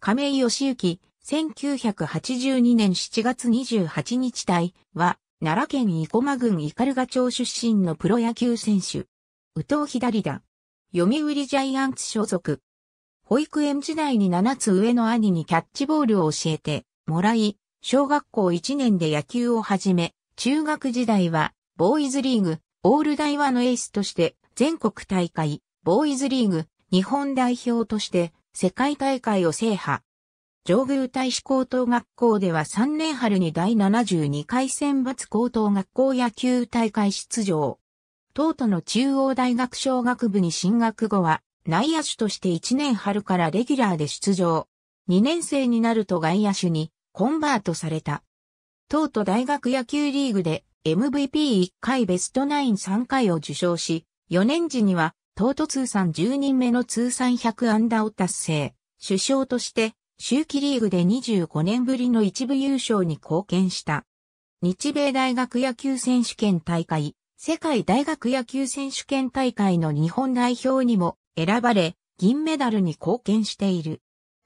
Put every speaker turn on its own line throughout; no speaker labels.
亀井義行、1982年7月28日隊は、奈良県生駒郡斑鳩町出身のプロ野球選手。宇藤左田、読売ジャイアンツ所属。保育園時代に7つ上の兄にキャッチボールを教えてもらい、小学校1年で野球を始め、中学時代は、ボーイズリーグ、オール大和のエースとして、全国大会、ボーイズリーグ、日本代表として、世界大会を制覇。上宮大使高等学校では3年春に第72回選抜高等学校野球大会出場。東都の中央大学小学部に進学後は内野手として1年春からレギュラーで出場。2年生になると外野手にコンバートされた。東都大学野球リーグで MVP1 回ベストナイン3回を受賞し、4年時には東都通算10人目の通算100安打を達成。首相として、秋季リーグで25年ぶりの一部優勝に貢献した。日米大学野球選手権大会、世界大学野球選手権大会の日本代表にも選ばれ、銀メダルに貢献している。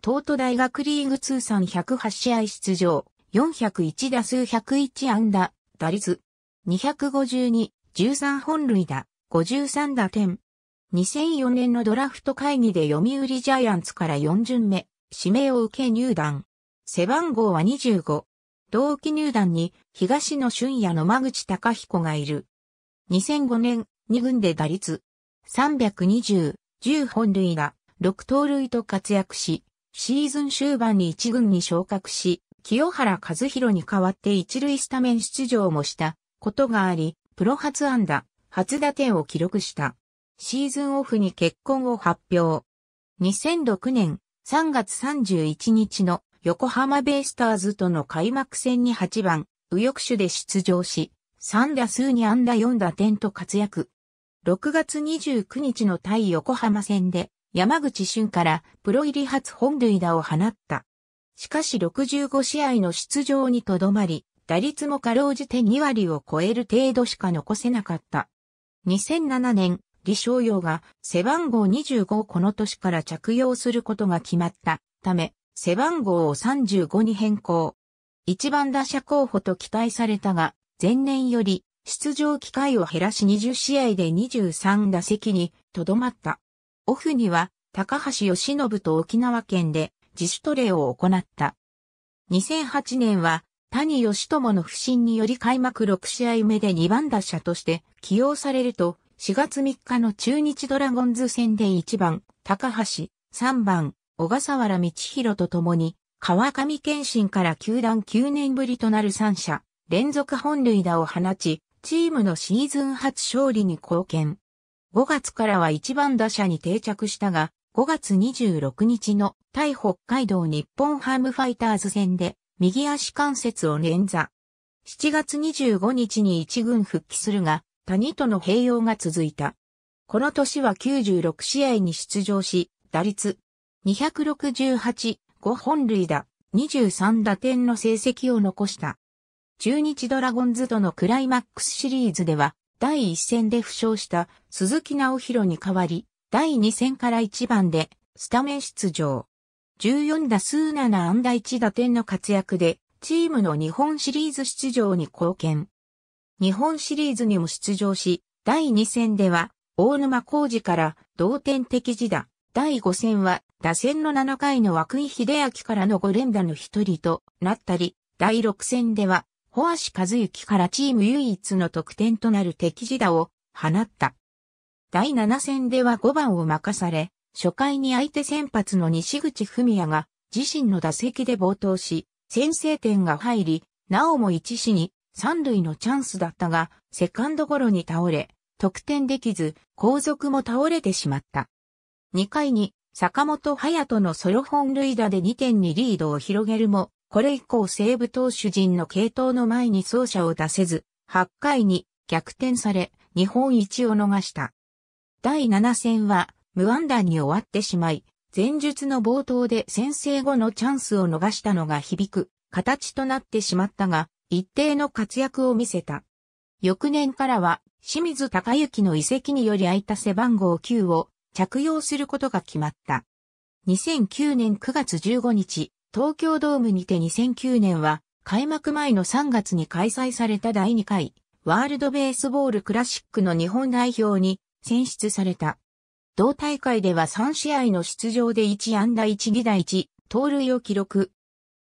東都大学リーグ通算108試合出場、401打数101安打、打率、252、13本塁打、53打点、2004年のドラフト会議で読売ジャイアンツから4巡目、指名を受け入団。背番号は25。同期入団に東野俊也の間口隆彦がいる。2005年、2軍で打率320、10本塁打、6盗塁と活躍し、シーズン終盤に1軍に昇格し、清原和弘に代わって一塁スタメン出場もしたことがあり、プロ初安打、初打点を記録した。シーズンオフに結婚を発表。2006年3月31日の横浜ベイスターズとの開幕戦に8番、右翼手で出場し、3打数に安打4打点と活躍。6月29日の対横浜戦で山口俊からプロ入り初本塁打を放った。しかし65試合の出場にとどまり、打率もかろうじて2割を超える程度しか残せなかった。2007年李商用が背番号25をこの年から着用することが決まったため、背番号を35に変更。一番打者候補と期待されたが、前年より出場機会を減らし20試合で23打席にとどまった。オフには高橋義信と沖縄県で自主トレを行った。2008年は谷義友の不振により開幕6試合目で2番打者として起用されると4月3日の中日ドラゴンズ戦で1番、高橋、3番、小笠原道弘と共に、川上健信から球団9年ぶりとなる3者、連続本塁打を放ち、チームのシーズン初勝利に貢献。5月からは1番打者に定着したが、5月26日の対北海道日本ハムファイターズ戦で右足関節を捻挫。7月25日に1軍復帰するが、谷との併用が続いた。この年は96試合に出場し、打率268、5本塁打、23打点の成績を残した。中日ドラゴンズとのクライマックスシリーズでは、第1戦で負傷した鈴木直弘に代わり、第2戦から1番でスタメン出場。14打数7安打1打点の活躍で、チームの日本シリーズ出場に貢献。日本シリーズにも出場し、第2戦では、大沼浩二から同点的時打。第5戦は、打線の7回の涌井秀明からの5連打の一人となったり、第6戦では、ホアシ和幸からチーム唯一の得点となる敵時打を放った。第7戦では5番を任され、初回に相手先発の西口文也が自身の打席で冒頭し、先制点が入り、なおも一死に三塁のチャンスだったが、セカンドゴロに倒れ、得点できず、後続も倒れてしまった。2回に、坂本隼人のソロ本塁打で2点にリードを広げるも、これ以降西武投手陣の系統の前に走者を出せず、8回に逆転され、日本一を逃した。第7戦は、無安打に終わってしまい、前述の冒頭で先制後のチャンスを逃したのが響く形となってしまったが、一定の活躍を見せた。翌年からは、清水隆之の遺跡により空いた背番号9を着用することが決まった。2009年9月15日、東京ドームにて2009年は、開幕前の3月に開催された第2回、ワールドベースボールクラシックの日本代表に選出された。同大会では3試合の出場で1安打1犠打1、盗塁を記録。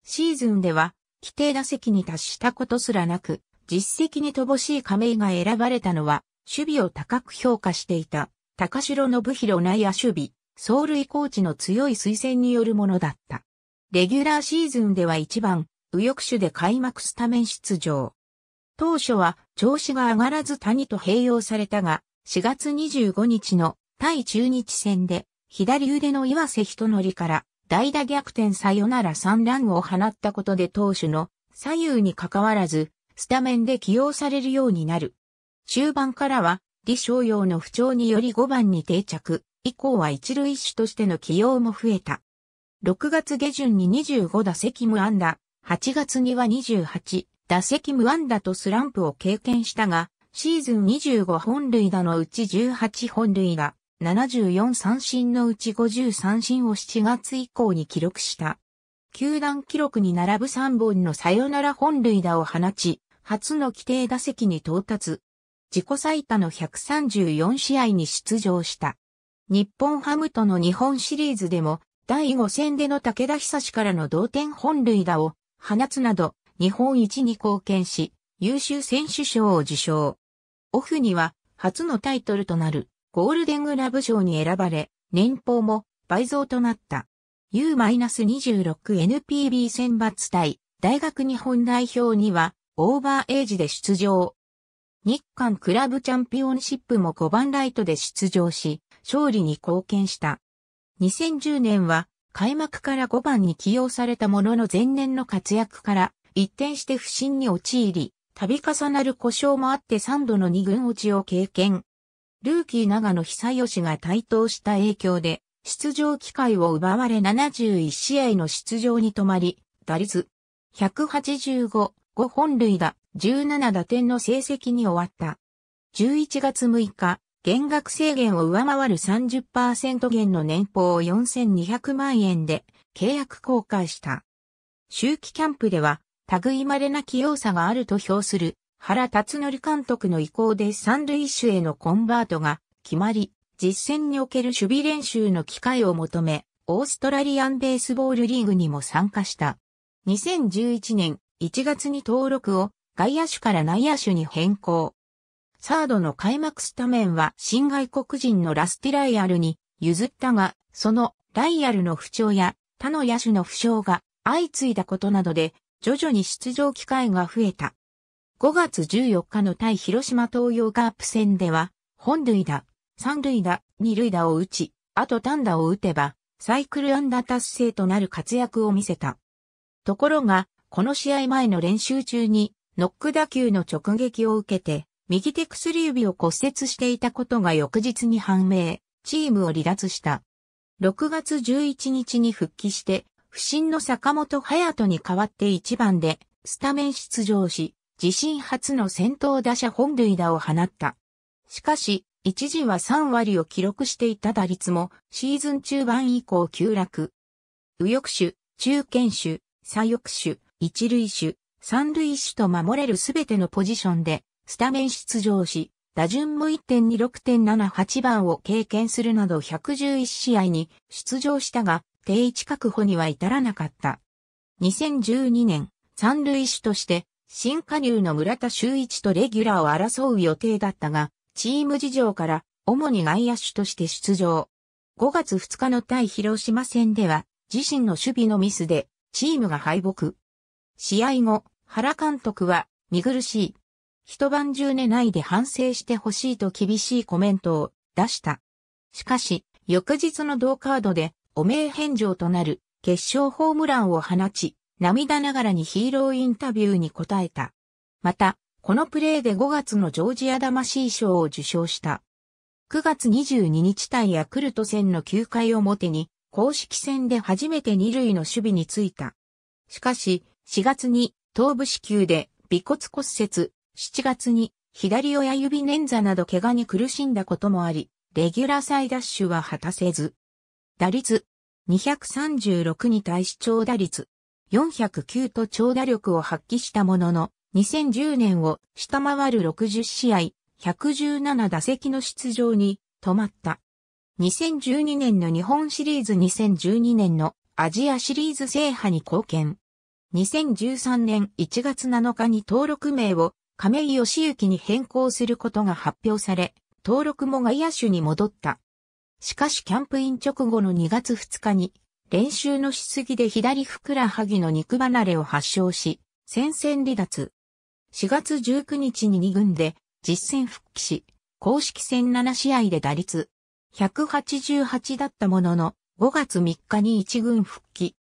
シーズンでは規定打席に達したことすらなく、実績に乏しい亀井が選ばれたのは、守備を高く評価していた、高城信弘内野守備、走塁コーチの強い推薦によるものだった。レギュラーシーズンでは1番、右翼手で開幕スタメン出場。当初は調子が上がらず谷と併用されたが、4月25日の対中日戦で左腕の岩瀬人則から代打逆転さよなら3ランを放ったことで投手の左右に関わらず、スタメンで起用されるようになる。終盤からは、李商用の不調により5番に定着、以降は一塁手としての起用も増えた。6月下旬に25打席無安打、8月には28打席無安打とスランプを経験したが、シーズン25本塁打のうち18本塁打、74三振のうち50三振を7月以降に記録した。球団記録に並ぶ3本のサヨナラ本塁打を放ち、初の規定打席に到達。自己最多の134試合に出場した。日本ハムとの日本シリーズでも、第5戦での武田久志からの同点本塁打を放つなど、日本一に貢献し、優秀選手賞を受賞。オフには、初のタイトルとなるゴールデングラブ賞に選ばれ、年俸も倍増となった。U-26NPB 選抜対大学日本代表にはオーバーエイジで出場。日韓クラブチャンピオンシップも5番ライトで出場し、勝利に貢献した。2010年は開幕から5番に起用されたものの前年の活躍から一転して不振に陥り、度重なる故障もあって3度の2軍落ちを経験。ルーキー長野久義が台頭した影響で、出場機会を奪われ71試合の出場に止まり、打率185、5本塁打、17打点の成績に終わった。11月6日、減額制限を上回る30%減の年俸を4200万円で契約更改した。周期キャンプでは、類まれな器用さがあると評する原辰則監督の意向で三塁手へのコンバートが決まり、実戦における守備練習の機会を求め、オーストラリアンベースボールリーグにも参加した。2011年1月に登録を外野手から内野手に変更。サードの開幕スタメンは新外国人のラスティライアルに譲ったが、そのライアルの不調や他の野手の負傷が相次いだことなどで徐々に出場機会が増えた。5月14日の対広島東洋カープ戦では、本塁打、三塁打、二塁打を打ち、あと単打を打てば、サイクル安打達成となる活躍を見せた。ところが、この試合前の練習中に、ノック打球の直撃を受けて、右手薬指を骨折していたことが翌日に判明、チームを離脱した。6月11日に復帰して、不審の坂本隼人に代わって1番で、スタメン出場し、自身初の先頭打者本塁打を放った。しかし、一時は3割を記録していた打率も、シーズン中盤以降急落。右翼手、中堅手、左翼手、一塁手、三塁手と守れるすべてのポジションで、スタメン出場し、打順も1.26.78番を経験するなど111試合に出場したが、定位置確保には至らなかった。2012年、三塁手として新加入の村田修一とレギュラーを争う予定だったが、チーム事情から主に外野手として出場。5月2日の対広島戦では、自身の守備のミスで、チームが敗北。試合後、原監督は、見苦しい。一晩中寝ないで反省してほしいと厳しいコメントを出した。しかし、翌日の同カードで、汚名返上となる、決勝ホームランを放ち、涙ながらにヒーローインタビューに答えた。また、このプレーで5月のジョージア魂賞を受賞した。9月22日対ヤクルト戦の9回表に、公式戦で初めて2塁の守備についた。しかし、4月に頭部支給で尾骨骨折、7月に左親指捻挫など怪我に苦しんだこともあり、レギュラー再シュは果たせず。打率236に対し長打率409と長打力を発揮したものの、2010年を下回る60試合、117打席の出場に止まった。2012年の日本シリーズ2012年のアジアシリーズ制覇に貢献。2013年1月7日に登録名を亀井義行に変更することが発表され、登録も外野手に戻った。しかしキャンプイン直後の2月2日に練習のしすぎで左ふくらはぎの肉離れを発症し、戦線離脱。4月19日に2軍で実戦復帰し、公式戦7試合で打率188だったものの、5月3日に1軍復帰。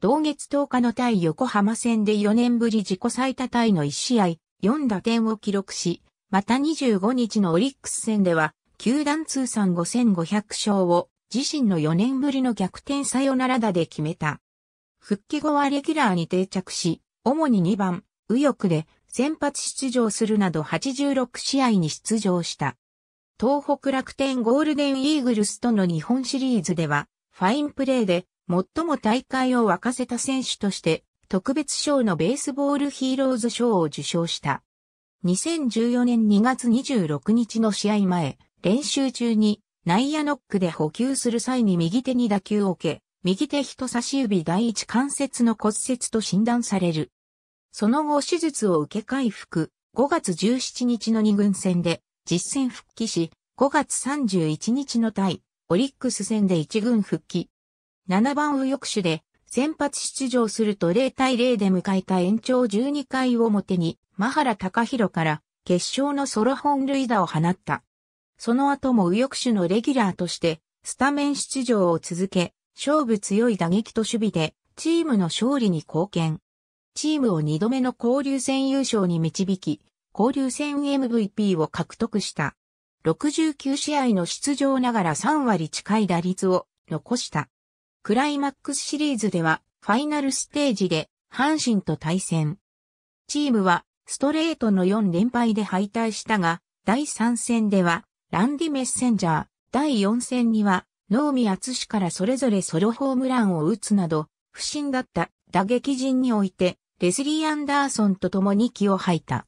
同月10日の対横浜戦で4年ぶり自己最多対の1試合、4打点を記録し、また25日のオリックス戦では、球団通算5500勝を自身の4年ぶりの逆転サヨナラ打で決めた。復帰後はレギュラーに定着し、主に2番、右翼で先発出場するなど86試合に出場した。東北楽天ゴールデンイーグルスとの日本シリーズでは、ファインプレーで最も大会を沸かせた選手として、特別賞のベースボールヒーローズ賞を受賞した。2014年2月26日の試合前、練習中に内野ノックで補給する際に右手に打球を受け、右手人差し指第一関節の骨折と診断される。その後手術を受け回復、5月17日の2軍戦で実戦復帰し、5月31日の対オリックス戦で1軍復帰。7番右翼手で先発出場すると0対0で迎えた延長12回表に、マハラ隆弘から決勝のソロ本塁打を放った。その後も右翼手のレギュラーとして、スタメン出場を続け、勝負強い打撃と守備で、チームの勝利に貢献。チームを二度目の交流戦優勝に導き、交流戦 MVP を獲得した。69試合の出場ながら3割近い打率を残した。クライマックスシリーズでは、ファイナルステージで、阪神と対戦。チームは、ストレートの4連敗で敗退したが、第3戦では、ランディメッセンジャー、第4戦には、能見ツ氏からそれぞれソロホームランを打つなど、不審だった打撃陣において、レスリー・アンダーソンと共に気を吐いた。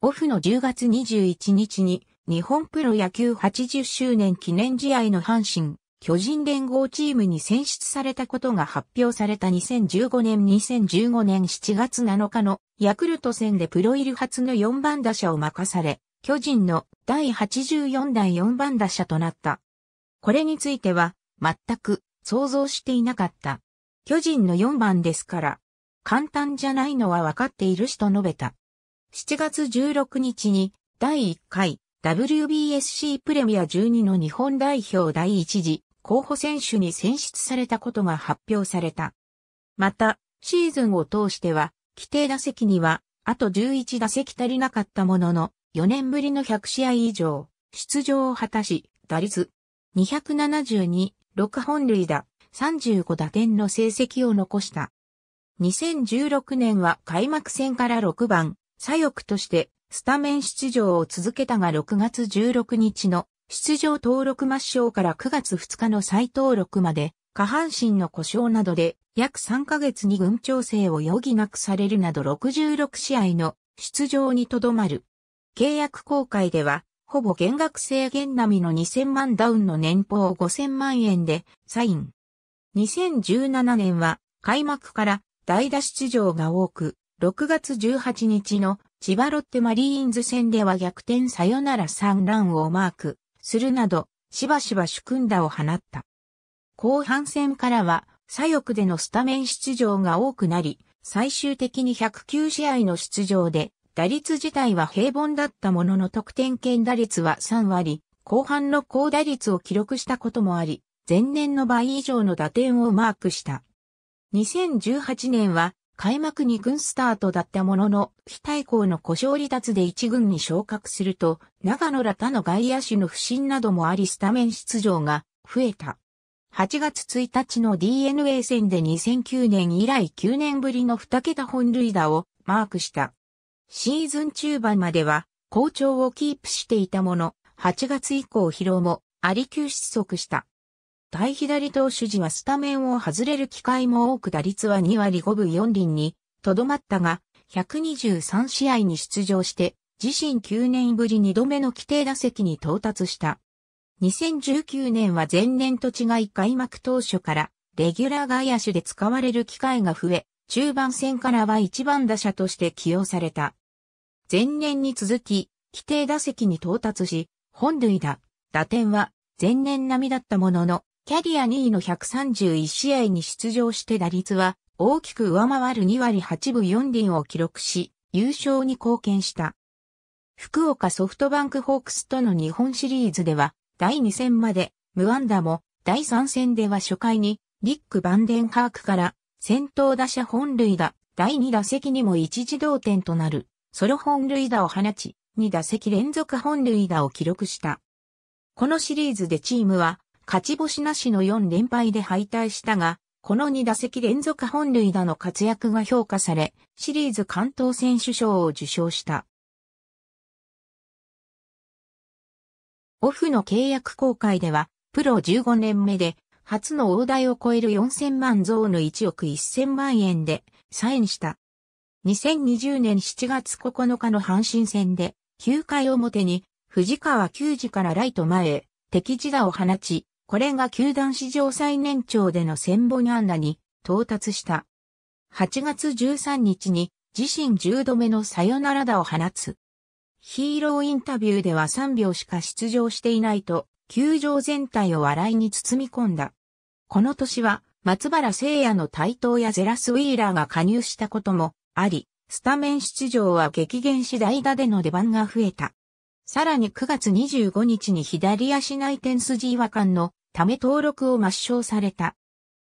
オフの10月21日に、日本プロ野球80周年記念試合の阪神、巨人連合チームに選出されたことが発表された2015年2015年7月7日のヤクルト戦でプロ入り初の4番打者を任され、巨人の第84代4番打者となった。これについては、全く想像していなかった。巨人の4番ですから、簡単じゃないのは分かっているしと述べた。7月16日に第1回 WBSC プレミア12の日本代表第1次候補選手に選出されたことが発表された。また、シーズンを通しては、規定打席には、あと11打席足りなかったものの、4年ぶりの100試合以上、出場を果たし、打率272、6本塁打、35打点の成績を残した。2016年は開幕戦から6番、左翼としてスタメン出場を続けたが6月16日の出場登録抹消から9月2日の再登録まで下半身の故障などで約3ヶ月に軍調整を余儀なくされるなど66試合の出場にとどまる。契約公開では、ほぼ減額制限並みの2000万ダウンの年俸5000万円でサイン。2017年は開幕から代打出場が多く、6月18日の千葉ロッテマリーンズ戦では逆転サヨナラ3ランをマークするなど、しばしば主君打を放った。後半戦からは左翼でのスタメン出場が多くなり、最終的に109試合の出場で打率自体は平凡だったものの得点圏打率は3割、後半の高打率を記録したこともあり、前年の倍以上の打点をマークした。2018年は開幕2軍スタートだったものの、非対抗の故障離脱で1軍に昇格すると、長野ら他の外野手の不振などもありスタメン出場が増えた。8月1日の DNA 戦で2009年以来9年ぶりの2桁本塁打をマークした。シーズン中盤までは好調をキープしていたもの、8月以降疲労もあり急失速した。対左投手時はスタメンを外れる機会も多く打率は2割5分4厘にとどまったが、123試合に出場して、自身9年ぶり2度目の規定打席に到達した。2019年は前年と違い開幕当初からレギュラー外野手で使われる機会が増え、中盤戦からは一番打者として起用された。前年に続き、規定打席に到達し、本塁打、打点は前年並みだったものの、キャリア2位の131試合に出場して打率は大きく上回る2割8分4厘を記録し、優勝に貢献した。福岡ソフトバンクホークスとの日本シリーズでは、第2戦まで、無安打も、第3戦では初回に、リック・バンデンハークから、先頭打者本塁打、第2打席にも一時同点となる、ソロ本塁打を放ち、2打席連続本塁打を記録した。このシリーズでチームは、勝ち星なしの4連敗で敗退したが、この2打席連続本塁打の活躍が評価され、シリーズ関東選手賞を受賞した。オフの契約公開では、プロ15年目で初の大台を超える4000万増の1億1000万円でサインした。2020年7月9日の阪神戦で9回表に藤川球児からライト前へ敵地打を放ち、これが球団史上最年長での千本に0本安打に到達した。8月13日に自身10度目のサヨナラ打を放つ。ヒーローインタビューでは3秒しか出場していないと球場全体を笑いに包み込んだ。この年は、松原聖也の台頭やゼラス・ウィーラーが加入したこともあり、スタメン出場は激減し代打での出番が増えた。さらに9月25日に左足内転筋違和感のため登録を抹消された。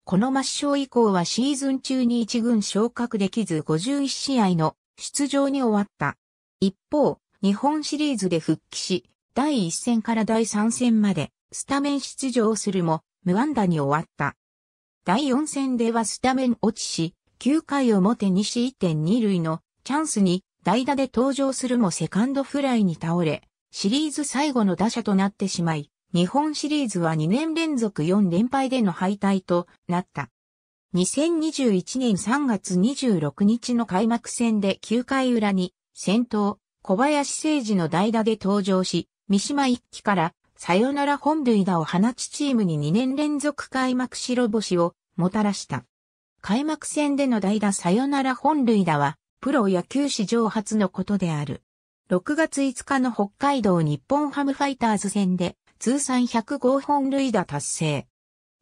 この抹消以降はシーズン中に一軍昇格できず51試合の出場に終わった。一方、日本シリーズで復帰し、第1戦から第3戦までスタメン出場するも無安打に終わった。第4戦ではスタメン落ちし、9回表西1.2塁のチャンスに代打で登場するもセカンドフライに倒れ、シリーズ最後の打者となってしまい、日本シリーズは2年連続4連敗での敗退となった。2021年3月26日の開幕戦で9回裏に先頭小林誠司の代打で登場し、三島一騎からサヨナラ本塁打を放ちチームに2年連続開幕白星をもたらした。開幕戦での代打サヨナラ本塁打は、プロ野球史上初のことである。6月5日の北海道日本ハムファイターズ戦で通算105本塁打達成。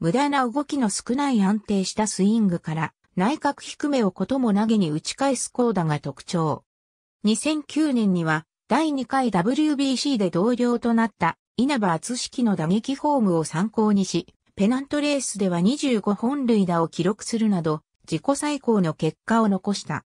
無駄な動きの少ない安定したスイングから内角低めをことも投げに打ち返す高打が特徴。2009年には第2回 WBC で同僚となった稲葉厚式の打撃フォームを参考にし、ペナントレースでは25本塁打を記録するなど、自己最高の結果を残した。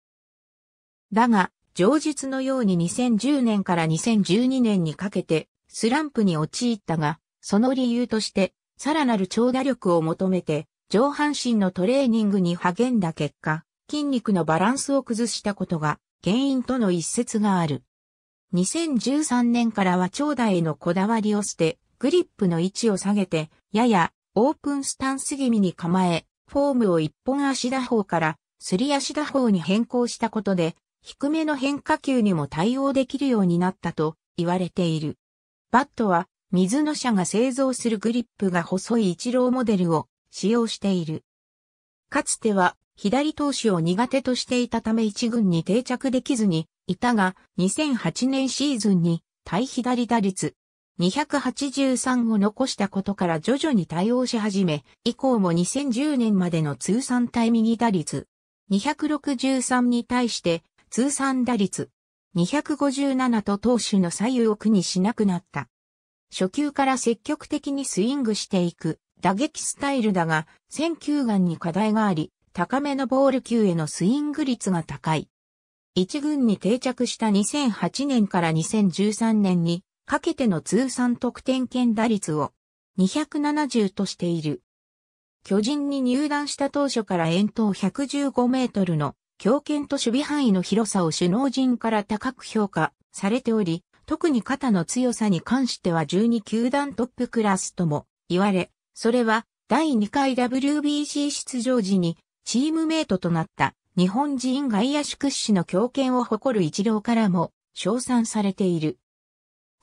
だが、上述のように2010年から2012年にかけて、スランプに陥ったが、その理由として、さらなる長打力を求めて、上半身のトレーニングに励んだ結果、筋肉のバランスを崩したことが原因との一説がある。2013年からは長打へのこだわりを捨て、グリップの位置を下げて、ややオープンスタンス気味に構え、フォームを一本足打法からすり足打法に変更したことで、低めの変化球にも対応できるようになったと言われている。バットは、水野社が製造するグリップが細い一郎モデルを使用している。かつては、左投手を苦手としていたため一軍に定着できずに、いたが、2008年シーズンに対左打率283を残したことから徐々に対応し始め、以降も2010年までの通算対右打率263に対して通算打率257と投手の左右を苦にしなくなった。初球から積極的にスイングしていく打撃スタイルだが、選球眼に課題があり、高めのボール球へのスイング率が高い。一軍に定着した2008年から2013年にかけての通算得点圏打率を270としている。巨人に入団した当初から遠投115メートルの強肩と守備範囲の広さを首脳陣から高く評価されており、特に肩の強さに関しては12球団トップクラスとも言われ、それは第2回 WBC 出場時にチームメイトとなった日本人外野手屈指の強肩を誇る一郎からも称賛されている。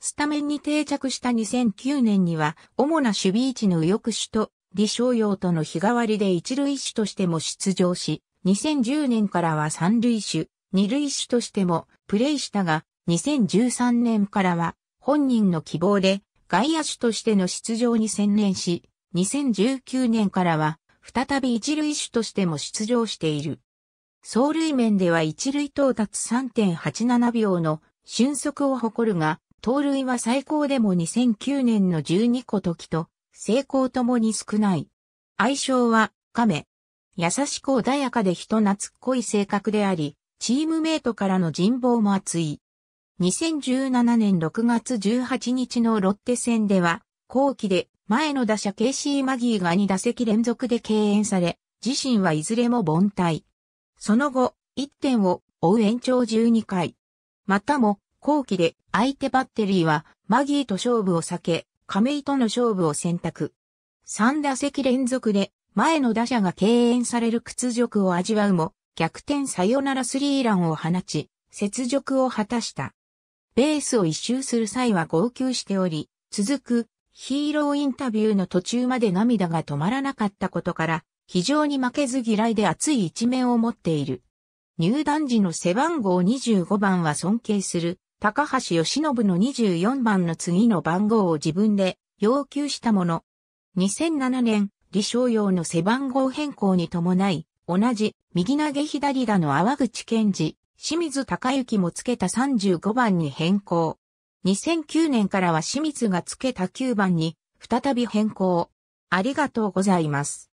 スタメンに定着した2009年には、主な守備位置の右翼手と、李翔陽との日替わりで一塁手としても出場し、2010年からは三塁手、二塁手としてもプレーしたが、2013年からは本人の希望で外野手としての出場に専念し、2019年からは再び一塁手としても出場している。走塁面では一塁到達3.87秒の俊足を誇るが、盗塁は最高でも2009年の12個時と、成功ともに少ない。愛称は、亀。優しく穏やかで人懐っこい性格であり、チームメイトからの人望も厚い。2017年6月18日のロッテ戦では、後期で前の打者ケイシー・マギーが2打席連続で敬遠され、自身はいずれも凡退。その後、1点を追う延長12回。またも、後期で相手バッテリーはマギーと勝負を避け、亀井との勝負を選択。3打席連続で前の打者が敬遠される屈辱を味わうも、逆転サヨナラスリーランを放ち、雪辱を果たした。ベースを一周する際は号泣しており、続くヒーローインタビューの途中まで涙が止まらなかったことから、非常に負けず嫌いで熱い一面を持っている。入団時の背番号25番は尊敬する、高橋義信の24番の次の番号を自分で要求したもの。2007年、李承用の背番号変更に伴い、同じ右投げ左打の淡口健二、清水隆之もつけた35番に変更。2009年からは清水がつけた9番に再び変更。ありがとうございます。